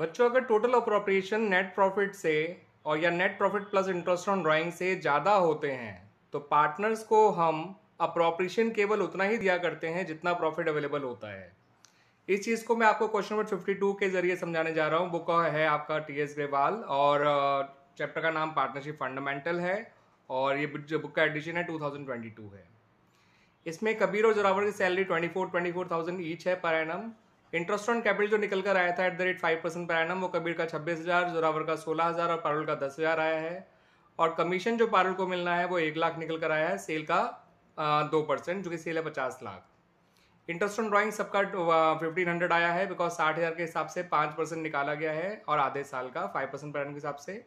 बच्चों अगर total appropriation net profit से और या net profit plus interest on drawing से ज़्यादा होते हैं तो पार्टनर्स को हम अप्रोप्रिएशन केवल उतना ही दिया करते हैं जितना प्रॉफिट अवेलेबल होता है इस चीज़ को मैं आपको क्वेश्चन नंबर फिफ्टी टू के जरिए समझाने जा रहा हूँ बुक है आपका टी एस ग्रेवाल और चैप्टर का नाम पार्टनरशिप फंडामेंटल है और ये जो बुक का एडिशन है टू है इसमें कबीर और जोरावर की सैलरी फोर थाउजेंड ईच है per annum interest on capital जो निकल कर आया था at the rate five percent per annum वो कबीर का छब्बीस हज़ार जोरावर का सोलह हज़ार और पारुल का दस हज़ार आया है और कमीशन जो पारुल को मिलना है वो एक लाख निकल कर आया है सेल का दो परसेंट जो कि सेल है पचास लाख इंटरेस्ट ऑन ड्राइंग सबका फिफ्टीन हंड्रेड आया है बिकॉज साठ हज़ार के हिसाब से पाँच परसेंट निकाला गया है और आधे साल का फाइव परसेंट पर एनम के हिसाब से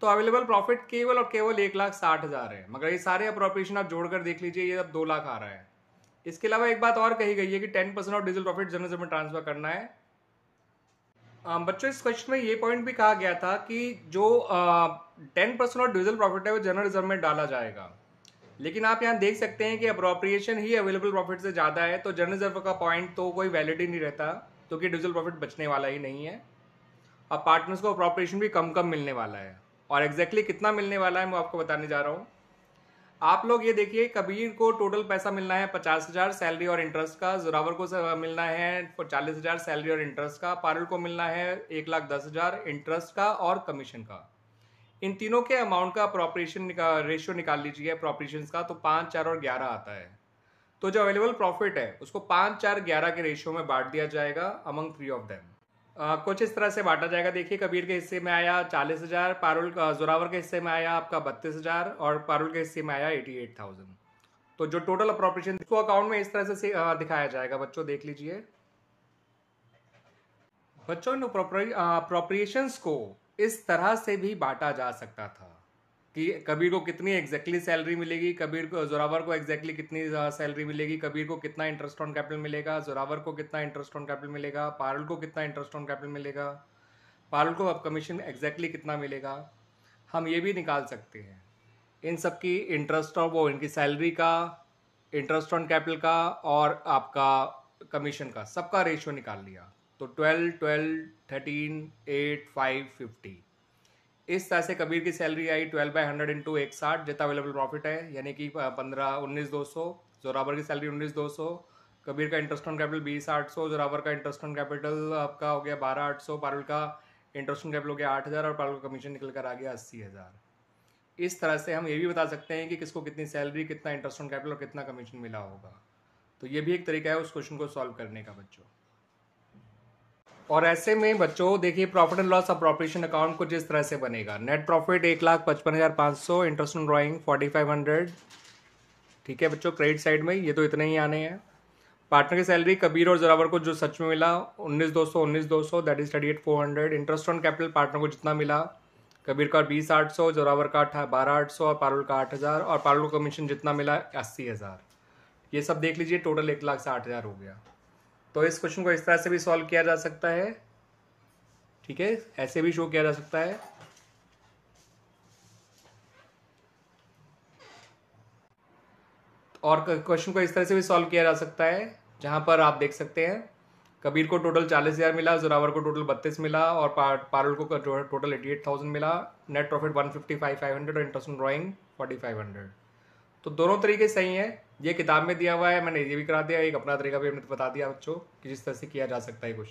तो अवेलेबल प्रॉफिट केवल और केवल एक लाख साठ हज़ार है मगर ये सारे अप्रोप्रिएशन आप जोड़कर देख लीजिए ये अब दो लाख आ रहा है इसके अलावा एक बात और कही गई है कि ten percent of divisible profit general में ट्रांसफर करना है बच्चों इस क्वेश्चन में ये पॉइंट भी कहा गया था कि जो ten percent of divisible profit है वो जनरल रिजर्व में डाला जाएगा लेकिन आप यहाँ देख सकते हैं कि अप्रोप्रिएशन ही अवेलेबल प्रॉफिट से ज़्यादा है तो जनरल रिजर्व का पॉइंट तो कोई वैलिड ही नहीं रहता क्योंकि तो डीजल प्रॉफिट बचने वाला ही नहीं है और पार्टनर्स को अप्रोप्रिएशन भी कम कम मिलने वाला है और एग्जैक्टली exactly कितना मिलने वाला है मैं आपको बताने जा रहा हूँ आप लोग ये देखिए कबीर को टोटल पैसा मिलना है पचास हजार सैलरी और इंटरेस्ट का जोरावर को मिलना है चालीस हजार सैलरी और इंटरेस्ट का पारुल को मिलना है एक लाख दस हजार इंटरेस्ट का और कमीशन का इन तीनों के अमाउंट का प्रॉपरेशन निका, रेशियो निकाल लीजिए प्रॉपरेशन का तो पाँच चार और ग्यारह आता है तो जो अवेलेबल प्रॉफिट है उसको पाँच चार ग्यारह के रेशियो में बांट दिया जाएगा अमंग थ्री ऑफ देम कुछ इस तरह से बांटा जाएगा देखिए कबीर के हिस्से में आया चालीस हज़ार पारुल जोरावर के हिस्से में आया आपका बत्तीस हज़ार और पारुल के हिस्से में आया एटी एट थाउजेंड तो जो टोटल अप्रोप्रिएशन को अकाउंट में इस तरह से दिखाया जाएगा बच्चों देख लीजिए बच्चों इन अप्रोप्रिएशंस को इस तरह से भी बांटा जा सकता था कि कबीर को कितनी एग्जैक्टली सैलरी मिलेगी कबीर को जोरावर को एग्जैक्टली कितनी सैलरी मिलेगी कबीर को कितना इंटरेस्ट ऑन कैपिटल मिलेगा जोरावर को कितना इंटरेस्ट ऑन कैपिटल मिलेगा पारुल को कितना इंटरेस्ट ऑन कैपिटल मिलेगा पारुल को अब कमीशन एग्जैक्टली कितना मिलेगा हम ये भी निकाल सकते हैं इन सब की इंटरेस्ट और वो इनकी सैलरी का इंटरेस्ट ऑन कैपिटल का और आपका कमीशन का सबका रेशियो निकाल लिया तो twelve twelve thirteen eight five fifty इस तरह से कबीर की सैलरी आई ट्वेल्व बाई हंड्रेड इंटू एक साठ जितना अवेलेबल प्रॉफिट है यानी कि पंद्रह उन्नीस दो सौ जोराबर की सैलरी उन्नीस दो सौ कबीर का इंटरेस्ट ऑन कैपिटल बीस आठ सौ जोराबर का इंटरेस्ट ऑन कैपिटल आपका हो गया बारह आठ सौ पारुल का इंटरेस्ट ऑन कैपिटल हो गया आठ हज़ार और पारुल का कमीशन निकल कर आ गया अस्सी हज़ार इस तरह से हम ये भी बता सकते हैं कि किसको कितनी सैलरी कितना इंटरेस्ट ऑन कैपिटल और कितना कमीशन मिला होगा तो ये भी एक तरीका है उस क्वेश्चन को सॉल्व करने का बच्चों और ऐसे में बच्चों देखिए profit and loss appropriation account कुछ इस तरह से बनेगा नेट प्रॉफिट एक लाख पचपन हज़ार पाँच सौ interest on drawing forty five hundred ठीक है बच्चों क्रेडिट साइड में ये तो इतने ही आने हैं पार्टनर की सैलरी कबीर और जोरावर को जो सच में मिला उन्नीस दो सौ उन्नीस दो सौ that is thirty eight four hundred interest on capital partner को जितना मिला कबीर का बीस आठ सौ जोरावर का बारह आठ सौ और पारुल का आठ हज़ार और पारुल कमीशन जितना मिला अस्सी हज़ार ये सब देख लीजिए टोटल एक लाख साठ हज़ार हो गया तो इस क्वेश्चन को इस तरह से भी सॉल्व किया जा सकता है ठीक है ऐसे भी शो किया जा सकता है और क्वेश्चन को इस तरह से भी सॉल्व किया जा सकता है जहां पर आप देख सकते हैं कबीर को टोटल चालीस हज़ार मिला जोरावर को टोटल बत्तीस मिला और पारुल को टोटल एटी एट थाउजेंड मिला net profit one fifty five five hundred और interest drawing forty five hundred तो दोनों तरीके सही हैं ये किताब में दिया हुआ है मैंने ये भी करा दिया एक अपना तरीका भी हमने बता दिया बच्चों कि जिस तरह से किया जा सकता है क्वेश्चन